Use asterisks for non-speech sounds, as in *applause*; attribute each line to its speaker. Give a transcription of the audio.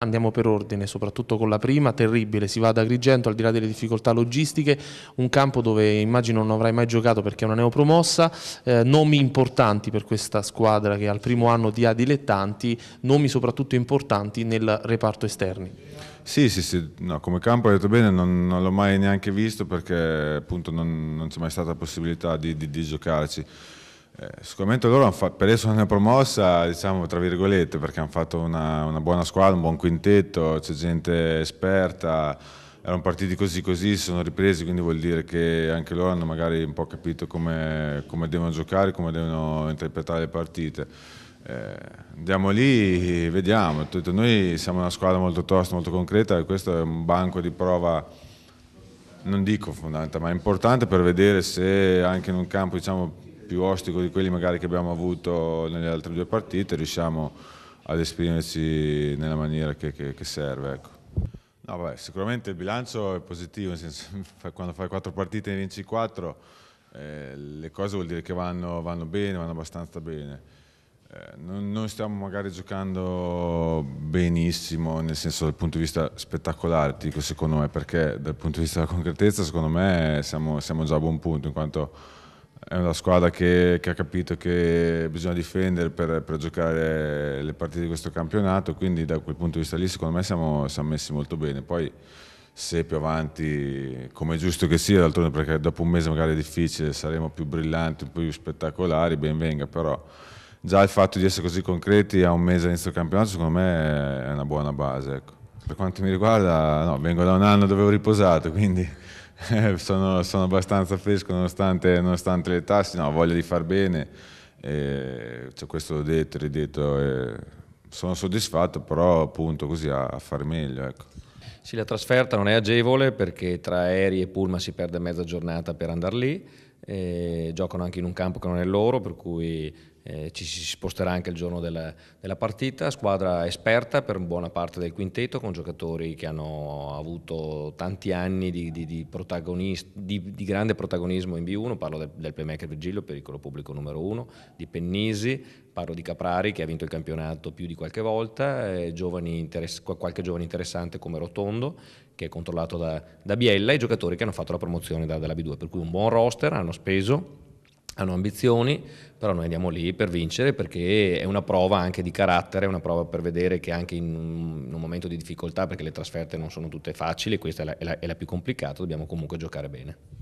Speaker 1: Andiamo per ordine, soprattutto con la prima, terribile, si va ad Agrigento al di là delle difficoltà logistiche, un campo dove immagino non avrai mai giocato perché è una neopromossa, eh, nomi importanti per questa squadra che al primo anno di A dilettanti, nomi soprattutto importanti nel
Speaker 2: reparto esterni. Sì, sì, sì, no, come campo hai detto bene, non, non l'ho mai neanche visto perché appunto non, non c'è mai stata possibilità di, di, di giocarci. Eh, sicuramente loro hanno per essere una promossa, diciamo tra virgolette, perché hanno fatto una, una buona squadra, un buon quintetto, c'è gente esperta, erano partiti così così, si sono ripresi, quindi vuol dire che anche loro hanno magari un po' capito come, come devono giocare, come devono interpretare le partite. Eh, andiamo lì, vediamo, noi siamo una squadra molto tosta, molto concreta e questo è un banco di prova non dico fondamentale, ma importante per vedere se anche in un campo diciamo, più ostico di quelli magari che abbiamo avuto nelle altre due partite, riusciamo ad esprimerci nella maniera che, che, che serve. Ecco. No, vabbè, sicuramente il bilancio è positivo, senso, *laughs* quando fai quattro partite e vinci quattro, eh, le cose vuol dire che vanno, vanno bene, vanno abbastanza bene. Eh, non, non, stiamo magari giocando benissimo, nel senso dal punto di vista spettacolare, ti dico secondo me, perché dal punto di vista della concretezza secondo me siamo, siamo già a buon punto, in quanto è una squadra che, che, ha capito che bisogna difendere per, per, giocare le partite di questo campionato, quindi da quel punto di vista lì secondo me siamo, siamo messi molto bene. Poi se più avanti, come è giusto che sia, d'altronde perché dopo un mese magari è difficile, saremo più brillanti, più spettacolari, ben venga, però già il fatto di essere così concreti a un mese all'inizio del campionato secondo me è una buona base. Ecco. Per quanto mi riguarda, no, vengo da un anno dove ho riposato, quindi *laughs* sono, sono, abbastanza fresco nonostante, nonostante l'età, ho no, voglio di far bene, eh, cioè questo l'ho detto, ridetto, eh, sono soddisfatto, però appunto così a, a far meglio. Ecco.
Speaker 1: Sì, la trasferta non è agevole perché tra aerei e pullman si perde mezza giornata per andare lì, eh, giocano anche in un campo che non è loro, per cui eh, ci si sposterà anche il giorno della, della, partita, squadra esperta per buona parte del quintetto con giocatori che hanno avuto tanti anni di, di, di, di grande protagonismo in B1, parlo del, del playmaker Virgilio, pericolo pubblico numero uno, di Pennisi, parlo di Caprari che ha vinto il campionato più di qualche volta, eh, qualche giovane interessante come Rotondo che è controllato da, da Biella, e giocatori che hanno fatto la promozione da, dalla B2, per cui un buon roster, hanno speso hanno ambizioni, però noi andiamo lì per vincere perché è una prova anche di carattere, è una prova per vedere che anche in un, momento
Speaker 2: di difficoltà, perché le trasferte non sono tutte facili, questa è la, è la, è la più complicata, dobbiamo comunque giocare bene.